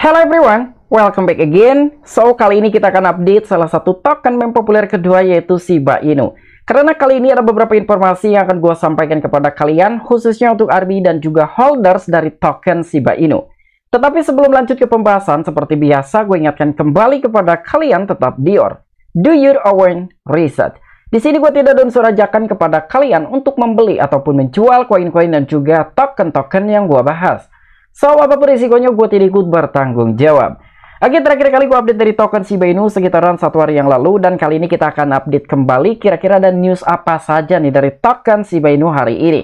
Hello everyone, welcome back again. So, kali ini kita akan update salah satu token meme populer kedua yaitu Shiba Inu. Karena kali ini ada beberapa informasi yang akan gue sampaikan kepada kalian, khususnya untuk RB dan juga holders dari token Shiba Inu. Tetapi sebelum lanjut ke pembahasan, seperti biasa gue ingatkan kembali kepada kalian tetap Dior. Do your own research. Di sini gue tidak unsur ajakan kepada kalian untuk membeli ataupun menjual koin-koin dan juga token-token yang gue bahas. So, apapun risikonya gue tidak ikut bertanggung jawab. Oke, terakhir kali gue update dari token Shiba Inu sekitaran satu hari yang lalu dan kali ini kita akan update kembali kira-kira ada news apa saja nih dari token Shiba Inu hari ini.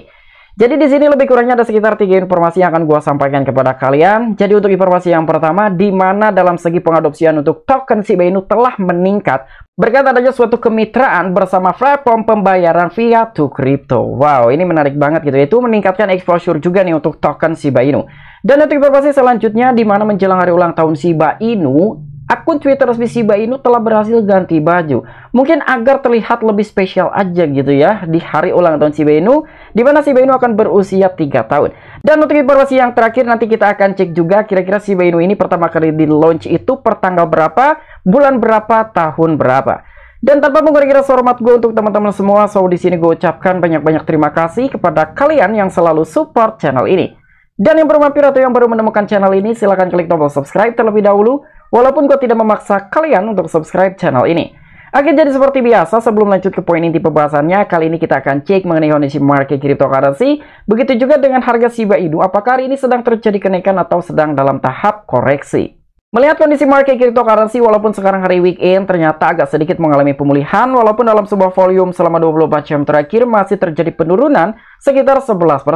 Jadi di sini lebih kurangnya ada sekitar tiga informasi yang akan gue sampaikan kepada kalian. Jadi untuk informasi yang pertama, di mana dalam segi pengadopsian untuk token Shiba Inu telah meningkat berkat adanya suatu kemitraan bersama platform pembayaran via to crypto. Wow, ini menarik banget gitu. Itu meningkatkan exposure juga nih untuk token Shiba Inu. Dan untuk informasi selanjutnya, di mana menjelang hari ulang tahun Shiba Inu, akun Twitter resmi Shiba Inu telah berhasil ganti baju. Mungkin agar terlihat lebih spesial aja gitu ya di hari ulang tahun Shiba Inu, di mana Shiba Inu akan berusia 3 tahun. Dan untuk informasi yang terakhir nanti kita akan cek juga kira-kira Shiba Inu ini pertama kali di launch itu pertanggal berapa, bulan berapa, tahun berapa. Dan tanpa mengurangi rasa hormat gue untuk teman-teman semua, so di sini gue ucapkan banyak-banyak terima kasih kepada kalian yang selalu support channel ini. Dan yang bermampir atau yang baru menemukan channel ini, silahkan klik tombol subscribe terlebih dahulu, walaupun gue tidak memaksa kalian untuk subscribe channel ini. Oke, jadi seperti biasa, sebelum lanjut ke poin inti pembahasannya, kali ini kita akan cek mengenai kondisi market cryptocurrency. Begitu juga dengan harga Shiba Inu, apakah hari ini sedang terjadi kenaikan atau sedang dalam tahap koreksi. Melihat kondisi market cryptocurrency walaupun sekarang hari weekend ternyata agak sedikit mengalami pemulihan walaupun dalam sebuah volume selama 24 jam terakhir masih terjadi penurunan sekitar 11%.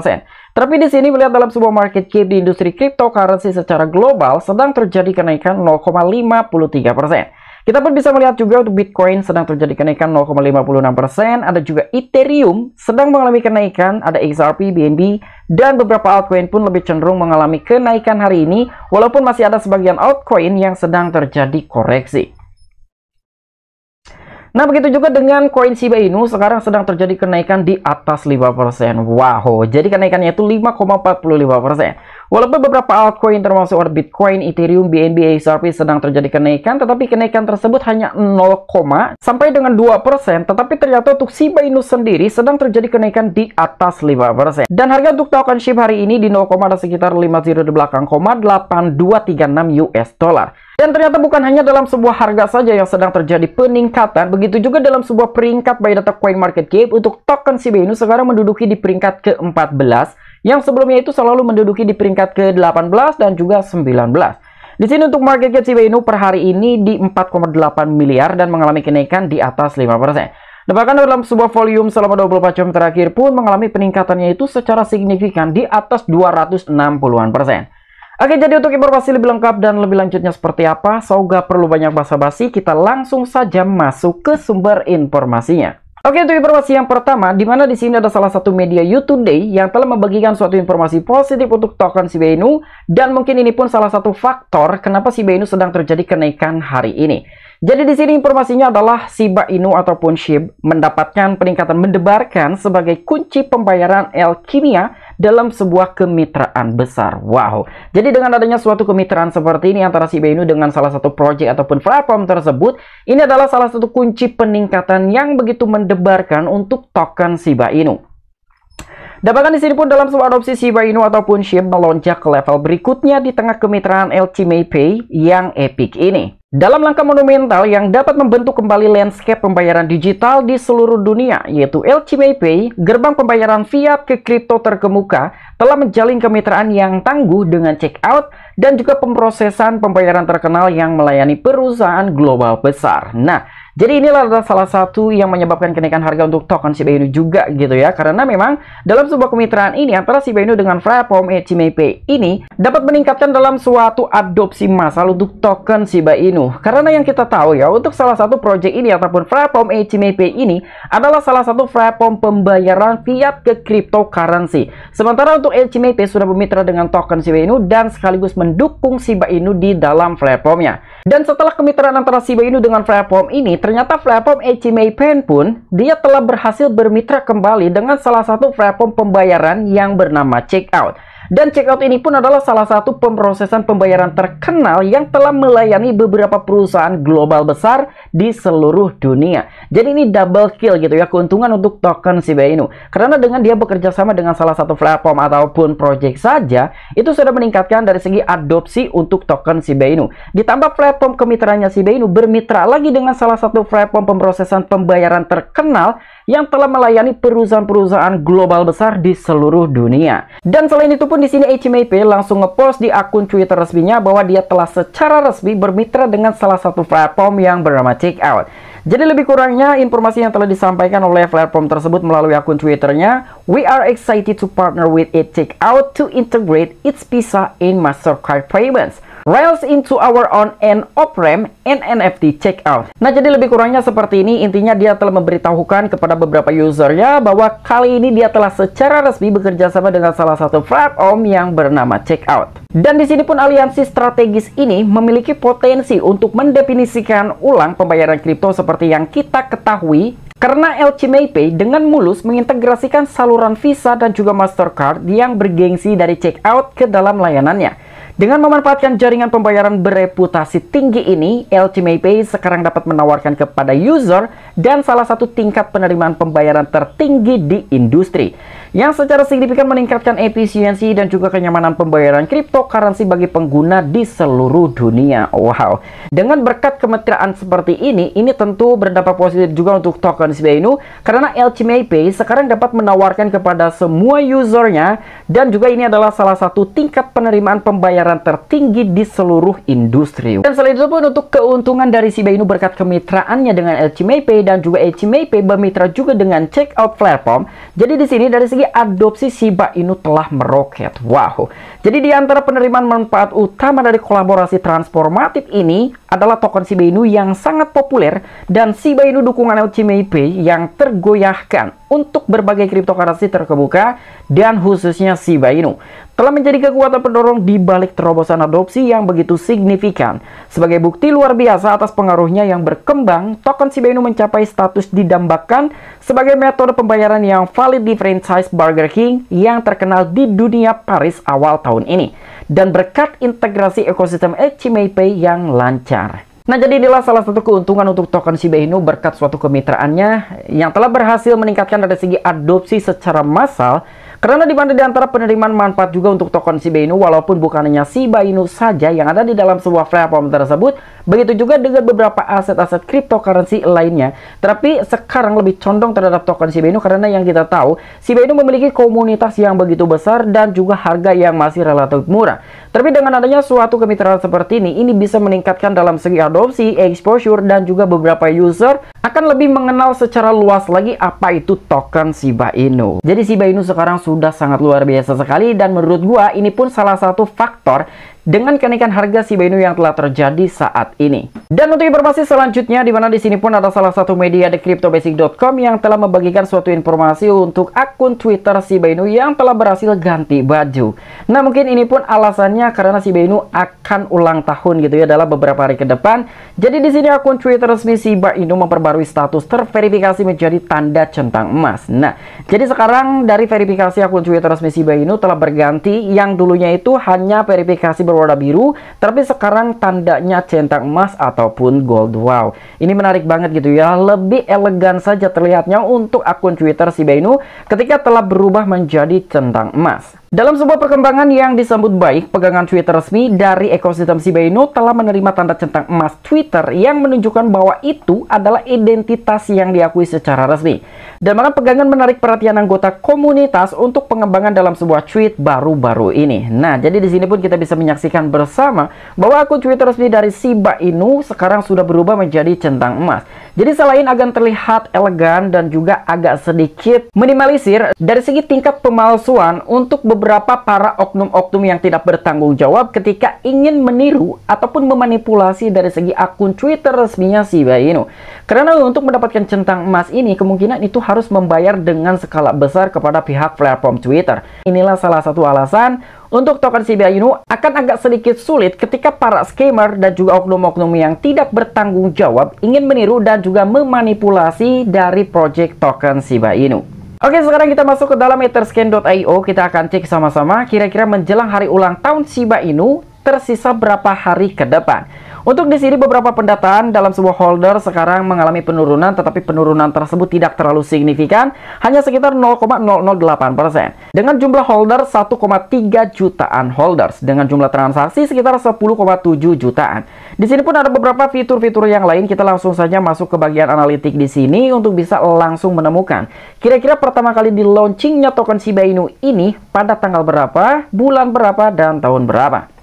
Tapi di sini melihat dalam sebuah market cap di industri cryptocurrency secara global sedang terjadi kenaikan 0,53%. Kita pun bisa melihat juga untuk Bitcoin sedang terjadi kenaikan 0,56%, ada juga Ethereum sedang mengalami kenaikan, ada XRP, BNB, dan beberapa altcoin pun lebih cenderung mengalami kenaikan hari ini, walaupun masih ada sebagian altcoin yang sedang terjadi koreksi. Nah, begitu juga dengan koin Shiba Inu sekarang sedang terjadi kenaikan di atas 5%. Wow, jadi kenaikannya itu 5,45%. Walaupun beberapa altcoin termasuk Bitcoin, Ethereum, BNB, XRP sedang terjadi kenaikan, tetapi kenaikan tersebut hanya 0, sampai dengan 2%, tetapi ternyata untuk Shiba Inu sendiri sedang terjadi kenaikan di atas 5%. Dan harga untuk token SHIB hari ini di 0, ada sekitar 50 di belakang, 8236 US dollar. Dan ternyata bukan hanya dalam sebuah harga saja yang sedang terjadi peningkatan, begitu juga dalam sebuah peringkat by data Coin Market Cap untuk token Shiba Inu sekarang menduduki di peringkat ke-14 yang sebelumnya itu selalu menduduki di peringkat ke-18 dan juga 19. Di sini untuk market cap Shiba Inu per hari ini di 4,8 miliar dan mengalami kenaikan di atas 5%. Dan bahkan dalam sebuah volume selama 24 jam terakhir pun mengalami peningkatannya itu secara signifikan di atas 260-an persen. Oke, jadi untuk informasi lebih lengkap dan lebih lanjutnya seperti apa, so perlu banyak basa-basi, kita langsung saja masuk ke sumber informasinya. Oke untuk informasi yang pertama, di mana di sini ada salah satu media YouTube Day yang telah membagikan suatu informasi positif untuk token Inu dan mungkin ini pun salah satu faktor kenapa Inu sedang terjadi kenaikan hari ini. Jadi di sini informasinya adalah Shiba Inu ataupun SHIB mendapatkan peningkatan mendebarkan sebagai kunci pembayaran Alkimia dalam sebuah kemitraan besar. Wow. Jadi dengan adanya suatu kemitraan seperti ini antara si Inu dengan salah satu project ataupun platform tersebut, ini adalah salah satu kunci peningkatan yang begitu mendebarkan untuk token Shiba Inu. Dapatkan di sini pun dalam sebuah adopsi Shiba Inu ataupun SHIB melonjak ke level berikutnya di tengah kemitraan Ultimate Pay yang epic ini. Dalam langkah monumental yang dapat membentuk kembali landscape pembayaran digital di seluruh dunia, yaitu Ultimate Pay, gerbang pembayaran fiat ke kripto terkemuka telah menjalin kemitraan yang tangguh dengan checkout dan juga pemrosesan pembayaran terkenal yang melayani perusahaan global besar. Nah, jadi inilah adalah salah satu yang menyebabkan kenaikan harga untuk token Shiba Inu juga gitu ya. Karena memang dalam sebuah kemitraan ini antara Shiba Inu dengan platform Eczema eh, ini dapat meningkatkan dalam suatu adopsi massal untuk token Shiba Inu. Karena yang kita tahu ya untuk salah satu project ini ataupun platform Eczema eh, ini adalah salah satu platform pembayaran fiat ke cryptocurrency. Sementara untuk Eczema eh, sudah bermitra dengan token Shiba Inu dan sekaligus mendukung Shiba Inu di dalam platformnya. Dan setelah kemitraan antara Shiba Inu dengan platform ini ternyata platform Pen pun dia telah berhasil bermitra kembali dengan salah satu platform pembayaran yang bernama Checkout. Dan checkout ini pun adalah salah satu pemrosesan pembayaran terkenal yang telah melayani beberapa perusahaan global besar di seluruh dunia. Jadi ini double kill gitu ya keuntungan untuk token Shiba Inu. Karena dengan dia bekerja sama dengan salah satu platform ataupun project saja, itu sudah meningkatkan dari segi adopsi untuk token Shiba Inu. Ditambah platform kemitraannya Shiba Inu bermitra lagi dengan salah satu platform pemrosesan pembayaran terkenal yang telah melayani perusahaan-perusahaan global besar di seluruh dunia. Dan selain itu pun di sini HMAP langsung ngepost di akun Twitter resminya bahwa dia telah secara resmi bermitra dengan salah satu platform yang bernama Checkout. Jadi lebih kurangnya informasi yang telah disampaikan oleh platform tersebut melalui akun Twitternya, We are excited to partner with it Checkout to integrate its pizza in MasterCard payments. Rails into our own and off ramp and NFT checkout. Nah, jadi lebih kurangnya seperti ini. Intinya dia telah memberitahukan kepada beberapa usernya bahwa kali ini dia telah secara resmi bekerja sama dengan salah satu platform yang bernama checkout. Dan di sini pun aliansi strategis ini memiliki potensi untuk mendefinisikan ulang pembayaran kripto seperti yang kita ketahui karena LCMP dengan mulus mengintegrasikan saluran Visa dan juga Mastercard yang bergengsi dari checkout ke dalam layanannya. Dengan memanfaatkan jaringan pembayaran bereputasi tinggi ini, Ultimate Pay sekarang dapat menawarkan kepada user dan salah satu tingkat penerimaan pembayaran tertinggi di industri yang secara signifikan meningkatkan efisiensi dan juga kenyamanan pembayaran cryptocurrency bagi pengguna di seluruh dunia. Wow. Dengan berkat kemitraan seperti ini, ini tentu berdampak positif juga untuk token Sibenu karena LCMA Pay sekarang dapat menawarkan kepada semua usernya dan juga ini adalah salah satu tingkat penerimaan pembayaran tertinggi di seluruh industri. Dan selain itu pun untuk keuntungan dari Sibenu berkat kemitraannya dengan LCMA Pay dan juga LCMA Pay bermitra juga dengan checkout platform. Jadi di sini dari segi adopsi Shiba Inu telah meroket. Wow. Jadi di antara penerimaan manfaat utama dari kolaborasi transformatif ini adalah token Shiba Inu yang sangat populer dan Shiba Inu dukungan LCMIP yang tergoyahkan untuk berbagai cryptocurrency terkemuka dan khususnya Shiba Inu telah menjadi kekuatan pendorong di balik terobosan adopsi yang begitu signifikan. Sebagai bukti luar biasa atas pengaruhnya yang berkembang, token Shiba Inu mencapai status didambakan sebagai metode pembayaran yang valid di franchise Burger King yang terkenal di dunia Paris awal tahun ini dan berkat integrasi ekosistem HMAP yang lancar. Nah jadi inilah salah satu keuntungan untuk token Shiba Inu berkat suatu kemitraannya yang telah berhasil meningkatkan dari segi adopsi secara massal karena dimana di antara penerimaan manfaat juga untuk token Shiba Inu walaupun bukan hanya Shiba Inu saja yang ada di dalam sebuah platform tersebut, begitu juga dengan beberapa aset-aset cryptocurrency lainnya. Tapi sekarang lebih condong terhadap token Shiba Inu karena yang kita tahu, Shiba Inu memiliki komunitas yang begitu besar dan juga harga yang masih relatif murah. Tapi dengan adanya suatu kemitraan seperti ini, ini bisa meningkatkan dalam segi adopsi, exposure, dan juga beberapa user akan lebih mengenal secara luas lagi apa itu token Shiba Inu. Jadi Shiba Inu sekarang sudah sangat luar biasa sekali dan menurut gua ini pun salah satu faktor dengan kenaikan harga Shiba Inu yang telah terjadi saat ini. Dan untuk informasi selanjutnya, di mana di sini pun ada salah satu media di CryptoBasic.com yang telah membagikan suatu informasi untuk akun Twitter Shiba Inu yang telah berhasil ganti baju. Nah mungkin ini pun alasannya karena Shiba Inu akan ulang tahun gitu ya dalam beberapa hari ke depan. Jadi di sini akun Twitter resmi Shiba Inu memperbarui status terverifikasi menjadi tanda centang emas. Nah, jadi sekarang dari verifikasi akun Twitter resmi Shiba Inu telah berganti yang dulunya itu hanya verifikasi berwarna biru, tapi sekarang tandanya centang emas ataupun gold. Wow, ini menarik banget gitu ya. Lebih elegan saja terlihatnya untuk akun Twitter si Beinu ketika telah berubah menjadi centang emas. Dalam sebuah perkembangan yang disambut baik, pegangan Twitter resmi dari ekosistem Shiba Inu telah menerima tanda centang emas Twitter yang menunjukkan bahwa itu adalah identitas yang diakui secara resmi. Dan maka pegangan menarik perhatian anggota komunitas untuk pengembangan dalam sebuah tweet baru-baru ini. Nah, jadi di sini pun kita bisa menyaksikan bersama bahwa akun Twitter resmi dari Shiba Inu sekarang sudah berubah menjadi centang emas. Jadi selain agan terlihat elegan dan juga agak sedikit minimalisir dari segi tingkat pemalsuan untuk beberapa beberapa para oknum-oknum yang tidak bertanggung jawab ketika ingin meniru ataupun memanipulasi dari segi akun Twitter resminya si Baino. Karena untuk mendapatkan centang emas ini kemungkinan itu harus membayar dengan skala besar kepada pihak platform Twitter. Inilah salah satu alasan untuk token si Baino akan agak sedikit sulit ketika para scammer dan juga oknum-oknum yang tidak bertanggung jawab ingin meniru dan juga memanipulasi dari project token si Inu. Oke, sekarang kita masuk ke dalam etherscan.io. Kita akan cek sama-sama kira-kira menjelang hari ulang tahun Shiba Inu tersisa berapa hari ke depan. Untuk di sini beberapa pendataan dalam sebuah holder sekarang mengalami penurunan tetapi penurunan tersebut tidak terlalu signifikan, hanya sekitar 0,008%. Dengan jumlah holder 1,3 jutaan holders dengan jumlah transaksi sekitar 10,7 jutaan. Di sini pun ada beberapa fitur-fitur yang lain. Kita langsung saja masuk ke bagian analitik di sini untuk bisa langsung menemukan. Kira-kira pertama kali di launchingnya token Shiba Inu ini pada tanggal berapa, bulan berapa, dan tahun berapa.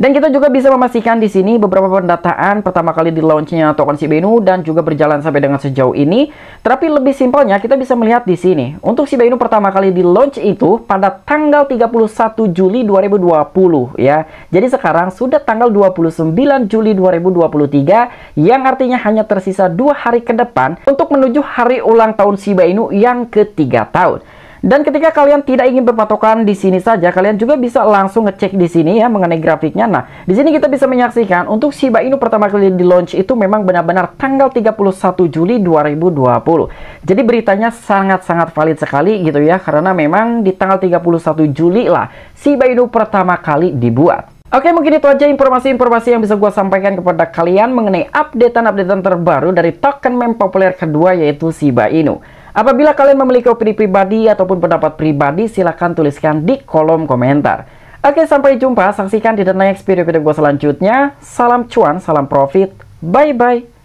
Dan kita juga bisa memastikan di sini beberapa pendataan pertama kali di launchnya token Shibainu dan juga berjalan sampai dengan sejauh ini. Tapi lebih simpelnya kita bisa melihat di sini. Untuk Shibainu pertama kali di launch itu pada tanggal 31 Juli 2020 ya. Jadi sekarang sudah tanggal 29 Juli 2023 yang artinya hanya tersisa dua hari ke depan untuk menuju hari ulang tahun Shiba Inu yang ketiga tahun. Dan ketika kalian tidak ingin berpatokan di sini saja, kalian juga bisa langsung ngecek di sini ya mengenai grafiknya. Nah, di sini kita bisa menyaksikan untuk Shiba Inu pertama kali di launch itu memang benar-benar tanggal 31 Juli 2020. Jadi beritanya sangat-sangat valid sekali gitu ya karena memang di tanggal 31 Juli lah Shiba Inu pertama kali dibuat. Oke mungkin itu aja informasi-informasi yang bisa gue sampaikan kepada kalian mengenai updatean-updatean terbaru dari token meme populer kedua yaitu Shiba Inu. Apabila kalian memiliki opini pribadi ataupun pendapat pribadi, silahkan tuliskan di kolom komentar. Oke, sampai jumpa. Saksikan di The Next video-video gue selanjutnya. Salam cuan, salam profit. Bye-bye.